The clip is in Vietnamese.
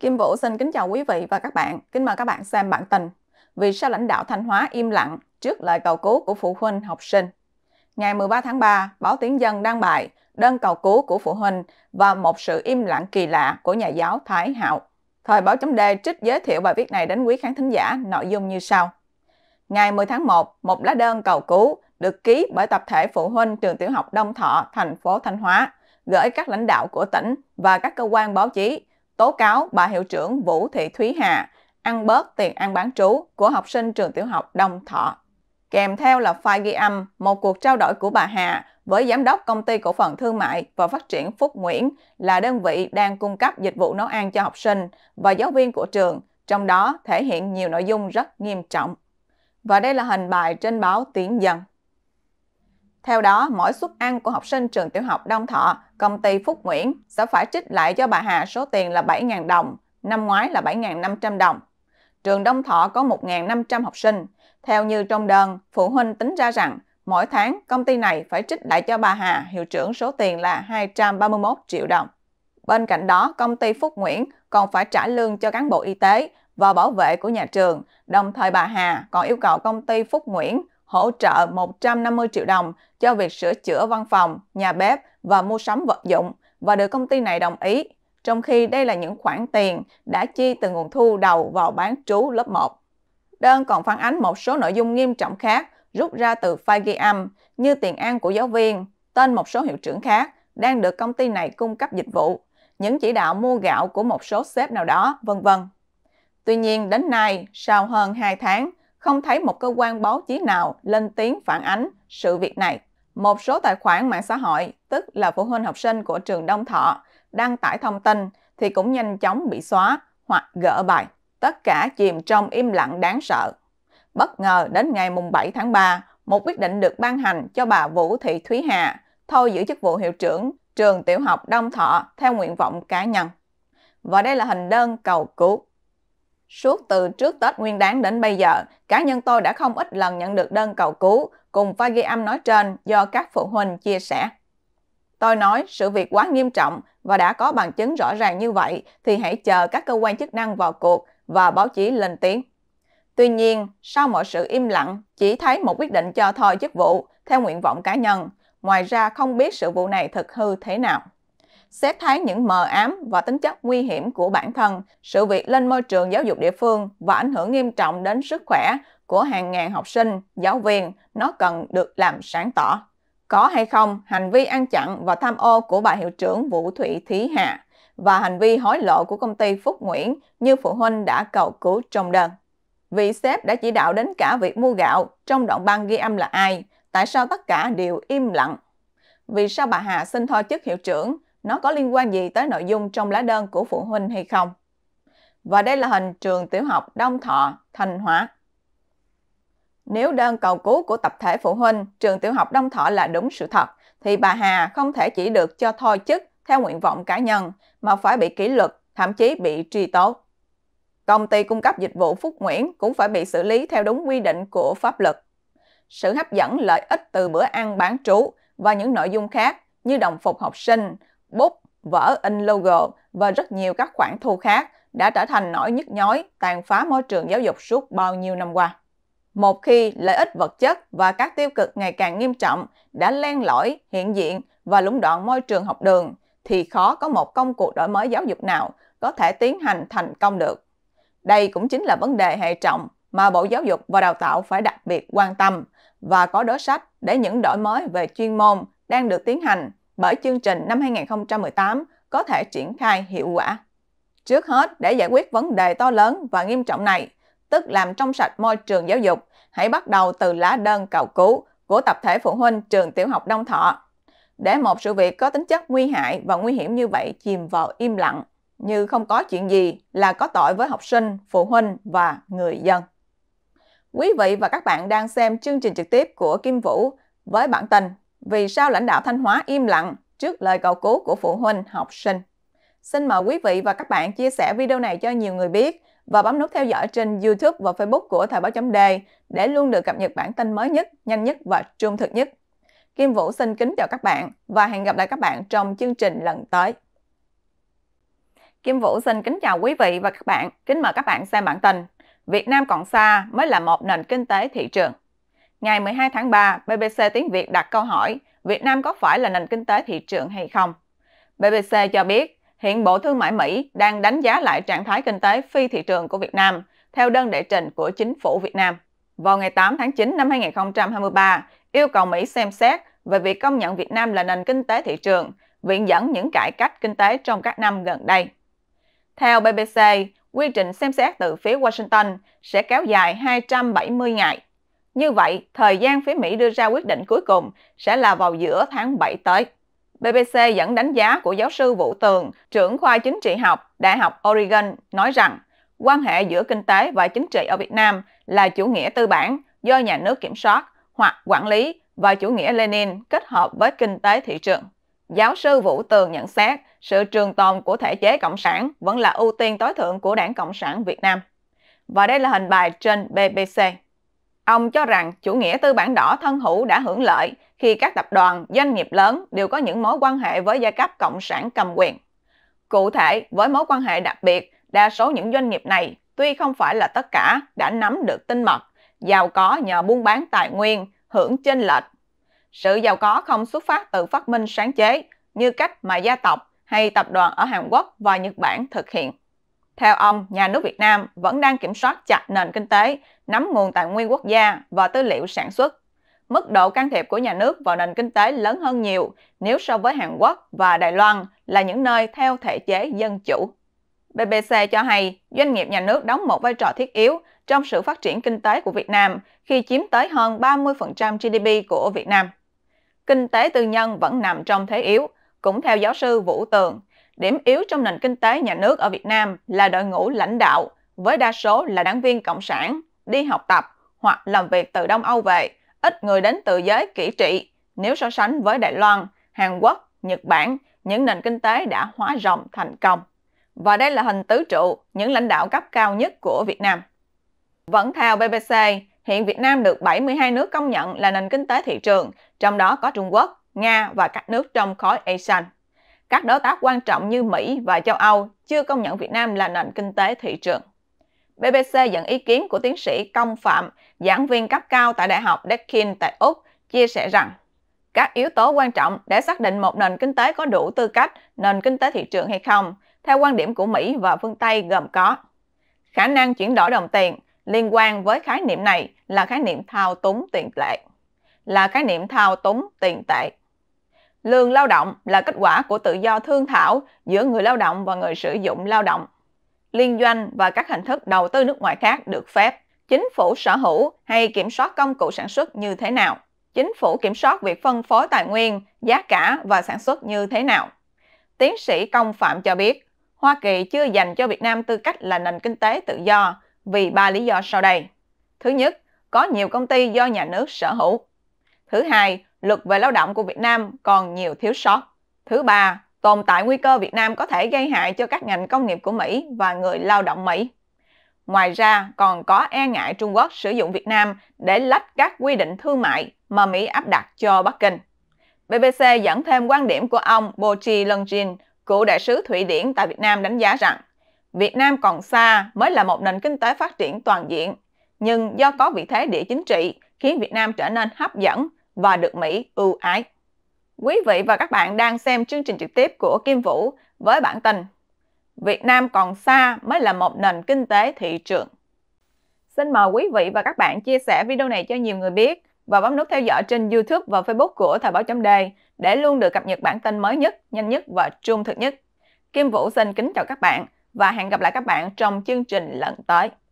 Kim Vũ xin kính chào quý vị và các bạn. Kính mời các bạn xem bản tin. Vì sao lãnh đạo Thanh Hóa im lặng trước lời cầu cứu của phụ huynh học sinh? Ngày 13 tháng 3, báo Tiếng Dân đăng bài đơn cầu cứu của phụ huynh và một sự im lặng kỳ lạ của nhà giáo Thái Hạo. Thời báo chấm D trích giới thiệu bài viết này đến quý khán thính giả nội dung như sau. Ngày 10 tháng 1, một lá đơn cầu cứu được ký bởi tập thể phụ huynh trường tiểu học Đông Thọ, thành phố Thanh Hóa, gửi các lãnh đạo của tỉnh và các cơ quan báo chí tố cáo bà hiệu trưởng Vũ Thị Thúy Hà ăn bớt tiền ăn bán trú của học sinh trường tiểu học Đông Thọ. Kèm theo là file ghi âm một cuộc trao đổi của bà Hà với giám đốc công ty cổ phần thương mại và phát triển Phúc Nguyễn là đơn vị đang cung cấp dịch vụ nấu ăn cho học sinh và giáo viên của trường, trong đó thể hiện nhiều nội dung rất nghiêm trọng. Và đây là hình bài trên báo Tiếng Dân. Theo đó, mỗi suất ăn của học sinh trường tiểu học Đông Thọ, công ty Phúc Nguyễn sẽ phải trích lại cho bà Hà số tiền là 7.000 đồng, năm ngoái là 7.500 đồng. Trường Đông Thọ có 1.500 học sinh. Theo như trong đơn, phụ huynh tính ra rằng mỗi tháng công ty này phải trích lại cho bà Hà hiệu trưởng số tiền là 231 triệu đồng. Bên cạnh đó, công ty Phúc Nguyễn còn phải trả lương cho cán bộ y tế và bảo vệ của nhà trường, đồng thời bà Hà còn yêu cầu công ty Phúc Nguyễn hỗ trợ 150 triệu đồng cho việc sửa chữa văn phòng, nhà bếp và mua sắm vật dụng và được công ty này đồng ý, trong khi đây là những khoản tiền đã chi từ nguồn thu đầu vào bán trú lớp 1. Đơn còn phản ánh một số nội dung nghiêm trọng khác rút ra từ file ghi âm như tiền ăn của giáo viên, tên một số hiệu trưởng khác đang được công ty này cung cấp dịch vụ, những chỉ đạo mua gạo của một số sếp nào đó, vân vân. Tuy nhiên, đến nay, sau hơn 2 tháng, không thấy một cơ quan báo chí nào lên tiếng phản ánh sự việc này. Một số tài khoản mạng xã hội, tức là phụ huynh học sinh của trường Đông Thọ, đăng tải thông tin thì cũng nhanh chóng bị xóa hoặc gỡ bài. Tất cả chìm trong im lặng đáng sợ. Bất ngờ đến ngày 7 tháng 3, một quyết định được ban hành cho bà Vũ Thị Thúy Hà thôi giữ chức vụ hiệu trưởng trường tiểu học Đông Thọ theo nguyện vọng cá nhân. Và đây là hình đơn cầu cứu. Suốt từ trước Tết Nguyên Đán đến bây giờ, cá nhân tôi đã không ít lần nhận được đơn cầu cứu cùng pha ghi âm nói trên do các phụ huynh chia sẻ. Tôi nói sự việc quá nghiêm trọng và đã có bằng chứng rõ ràng như vậy thì hãy chờ các cơ quan chức năng vào cuộc và báo chí lên tiếng. Tuy nhiên, sau mọi sự im lặng, chỉ thấy một quyết định cho thôi chức vụ theo nguyện vọng cá nhân. Ngoài ra không biết sự vụ này thực hư thế nào xét thấy những mờ ám và tính chất nguy hiểm của bản thân, sự việc lên môi trường giáo dục địa phương và ảnh hưởng nghiêm trọng đến sức khỏe của hàng ngàn học sinh, giáo viên, nó cần được làm sáng tỏ. Có hay không hành vi ăn chặn và tham ô của bà hiệu trưởng Vũ Thụy Thí Hạ và hành vi hối lộ của công ty Phúc Nguyễn như phụ huynh đã cầu cứu trong đơn. Vị sếp đã chỉ đạo đến cả việc mua gạo trong đoạn băng ghi âm là ai, tại sao tất cả đều im lặng. Vì sao bà Hà xin thôi chức hiệu trưởng nó có liên quan gì tới nội dung trong lá đơn của phụ huynh hay không. Và đây là hình trường tiểu học Đông Thọ, Thành Hóa. Nếu đơn cầu cứu của tập thể phụ huynh trường tiểu học Đông Thọ là đúng sự thật, thì bà Hà không thể chỉ được cho thôi chức theo nguyện vọng cá nhân, mà phải bị kỷ luật, thậm chí bị truy tố. Công ty cung cấp dịch vụ Phúc Nguyễn cũng phải bị xử lý theo đúng quy định của pháp luật. Sự hấp dẫn lợi ích từ bữa ăn bán trú và những nội dung khác như đồng phục học sinh, bút, vỡ in logo và rất nhiều các khoản thu khác đã trở thành nỗi nhức nhói tàn phá môi trường giáo dục suốt bao nhiêu năm qua. Một khi lợi ích vật chất và các tiêu cực ngày càng nghiêm trọng đã len lỏi, hiện diện và lũng đoạn môi trường học đường, thì khó có một công cuộc đổi mới giáo dục nào có thể tiến hành thành công được. Đây cũng chính là vấn đề hệ trọng mà Bộ Giáo dục và Đào tạo phải đặc biệt quan tâm và có đối sách để những đổi mới về chuyên môn đang được tiến hành bởi chương trình năm 2018 có thể triển khai hiệu quả. Trước hết, để giải quyết vấn đề to lớn và nghiêm trọng này, tức làm trong sạch môi trường giáo dục, hãy bắt đầu từ lá đơn cầu cứu của tập thể phụ huynh trường tiểu học Đông Thọ. Để một sự việc có tính chất nguy hại và nguy hiểm như vậy chìm vào im lặng, như không có chuyện gì là có tội với học sinh, phụ huynh và người dân. Quý vị và các bạn đang xem chương trình trực tiếp của Kim Vũ với bản tin vì sao lãnh đạo Thanh Hóa im lặng trước lời cầu cứu của phụ huynh, học sinh? Xin mời quý vị và các bạn chia sẻ video này cho nhiều người biết và bấm nút theo dõi trên YouTube và Facebook của Thời báo chấm đề để luôn được cập nhật bản tin mới nhất, nhanh nhất và trung thực nhất. Kim Vũ xin kính chào các bạn và hẹn gặp lại các bạn trong chương trình lần tới. Kim Vũ xin kính chào quý vị và các bạn, kính mời các bạn xem bản tin. Việt Nam còn xa mới là một nền kinh tế thị trường. Ngày 12 tháng 3, BBC Tiếng Việt đặt câu hỏi Việt Nam có phải là nền kinh tế thị trường hay không? BBC cho biết, hiện Bộ Thương mại Mỹ đang đánh giá lại trạng thái kinh tế phi thị trường của Việt Nam theo đơn đệ trình của chính phủ Việt Nam. Vào ngày 8 tháng 9 năm 2023, yêu cầu Mỹ xem xét về việc công nhận Việt Nam là nền kinh tế thị trường, viện dẫn những cải cách kinh tế trong các năm gần đây. Theo BBC, quy trình xem xét từ phía Washington sẽ kéo dài 270 ngày như vậy, thời gian phía Mỹ đưa ra quyết định cuối cùng sẽ là vào giữa tháng 7 tới. BBC dẫn đánh giá của giáo sư Vũ Tường, trưởng khoa chính trị học Đại học Oregon nói rằng quan hệ giữa kinh tế và chính trị ở Việt Nam là chủ nghĩa tư bản do nhà nước kiểm soát hoặc quản lý và chủ nghĩa Lenin kết hợp với kinh tế thị trường. Giáo sư Vũ Tường nhận xét sự trường tồn của thể chế Cộng sản vẫn là ưu tiên tối thượng của Đảng Cộng sản Việt Nam. Và đây là hình bài trên BBC. Ông cho rằng chủ nghĩa tư bản đỏ thân hữu đã hưởng lợi khi các tập đoàn, doanh nghiệp lớn đều có những mối quan hệ với giai cấp cộng sản cầm quyền. Cụ thể, với mối quan hệ đặc biệt, đa số những doanh nghiệp này, tuy không phải là tất cả, đã nắm được tin mật, giàu có nhờ buôn bán tài nguyên, hưởng chênh lệch. Sự giàu có không xuất phát từ phát minh sáng chế, như cách mà gia tộc hay tập đoàn ở Hàn Quốc và Nhật Bản thực hiện. Theo ông, nhà nước Việt Nam vẫn đang kiểm soát chặt nền kinh tế, nắm nguồn tài nguyên quốc gia và tư liệu sản xuất. Mức độ can thiệp của nhà nước vào nền kinh tế lớn hơn nhiều nếu so với Hàn Quốc và Đài Loan là những nơi theo thể chế dân chủ. BBC cho hay doanh nghiệp nhà nước đóng một vai trò thiết yếu trong sự phát triển kinh tế của Việt Nam khi chiếm tới hơn 30% GDP của Việt Nam. Kinh tế tư nhân vẫn nằm trong thế yếu, cũng theo giáo sư Vũ Tường, Điểm yếu trong nền kinh tế nhà nước ở Việt Nam là đội ngũ lãnh đạo, với đa số là đảng viên cộng sản, đi học tập hoặc làm việc từ Đông Âu về, ít người đến từ giới kỹ trị. Nếu so sánh với Đài Loan, Hàn Quốc, Nhật Bản, những nền kinh tế đã hóa rộng thành công. Và đây là hình tứ trụ, những lãnh đạo cấp cao nhất của Việt Nam. Vẫn theo BBC, hiện Việt Nam được 72 nước công nhận là nền kinh tế thị trường, trong đó có Trung Quốc, Nga và các nước trong khối ASEAN các đối tác quan trọng như Mỹ và châu Âu chưa công nhận Việt Nam là nền kinh tế thị trường. BBC dẫn ý kiến của tiến sĩ Công Phạm, giảng viên cấp cao tại Đại học Deakin tại Úc, chia sẻ rằng các yếu tố quan trọng để xác định một nền kinh tế có đủ tư cách nền kinh tế thị trường hay không, theo quan điểm của Mỹ và phương Tây gồm có khả năng chuyển đổi đồng tiền liên quan với khái niệm này là khái niệm thao túng tiền tệ, là khái niệm thao túng tiền tệ Lương lao động là kết quả của tự do thương thảo giữa người lao động và người sử dụng lao động. Liên doanh và các hình thức đầu tư nước ngoài khác được phép. Chính phủ sở hữu hay kiểm soát công cụ sản xuất như thế nào? Chính phủ kiểm soát việc phân phối tài nguyên, giá cả và sản xuất như thế nào? Tiến sĩ Công Phạm cho biết, Hoa Kỳ chưa dành cho Việt Nam tư cách là nền kinh tế tự do vì ba lý do sau đây. Thứ nhất, có nhiều công ty do nhà nước sở hữu. Thứ hai, luật về lao động của Việt Nam còn nhiều thiếu sót. Thứ ba, tồn tại nguy cơ Việt Nam có thể gây hại cho các ngành công nghiệp của Mỹ và người lao động Mỹ. Ngoài ra, còn có e ngại Trung Quốc sử dụng Việt Nam để lách các quy định thương mại mà Mỹ áp đặt cho Bắc Kinh. BBC dẫn thêm quan điểm của ông Bochi Lungjin, cựu đại sứ Thụy Điển tại Việt Nam đánh giá rằng Việt Nam còn xa mới là một nền kinh tế phát triển toàn diện, nhưng do có vị thế địa chính trị khiến Việt Nam trở nên hấp dẫn và được Mỹ ưu ái. Quý vị và các bạn đang xem chương trình trực tiếp của Kim Vũ với bản tin Việt Nam còn xa mới là một nền kinh tế thị trường. Xin mời quý vị và các bạn chia sẻ video này cho nhiều người biết và bấm nút theo dõi trên YouTube và Facebook của Thời báo chấm đề để luôn được cập nhật bản tin mới nhất, nhanh nhất và trung thực nhất. Kim Vũ xin kính chào các bạn và hẹn gặp lại các bạn trong chương trình lần tới.